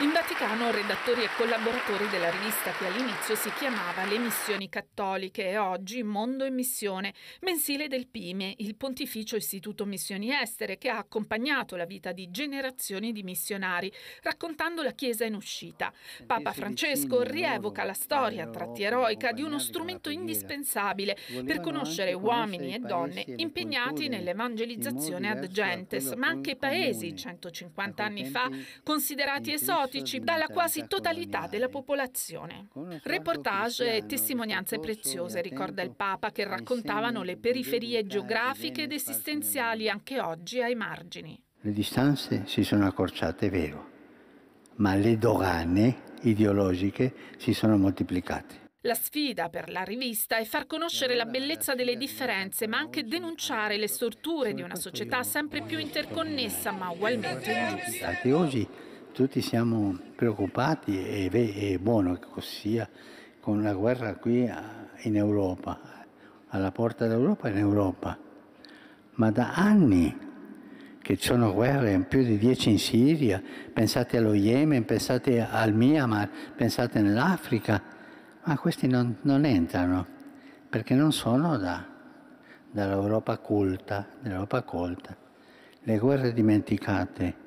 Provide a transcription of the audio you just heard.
In Vaticano redattori e collaboratori della rivista che all'inizio si chiamava Le Missioni Cattoliche e oggi Mondo e Missione, mensile del PIME, il Pontificio Istituto Missioni Estere, che ha accompagnato la vita di generazioni di missionari, raccontando la Chiesa in uscita. Papa Francesco rievoca la storia, a tratti eroica, di uno strumento indispensabile per conoscere uomini e donne impegnati nell'evangelizzazione ad gentes, ma anche paesi 150 anni fa considerati esotici esotici dalla quasi totalità della popolazione. Reportage e testimonianze preziose, ricorda il Papa, che raccontavano le periferie geografiche ed esistenziali anche oggi ai margini. Le distanze si sono accorciate, è vero, ma le dogane ideologiche si sono moltiplicate. La sfida per la rivista è far conoscere la bellezza delle differenze, ma anche denunciare le storture di una società sempre più interconnessa, ma ugualmente ingiusta. E oggi tutti siamo preoccupati e è buono che così sia con la guerra qui in Europa, alla porta d'Europa in Europa. Ma da anni che ci sono guerre, più di dieci in Siria, pensate allo Yemen, pensate al Myanmar, pensate nell'Africa, ma questi non, non entrano perché non sono da, dall'Europa culta, dall'Europa colta. Le guerre dimenticate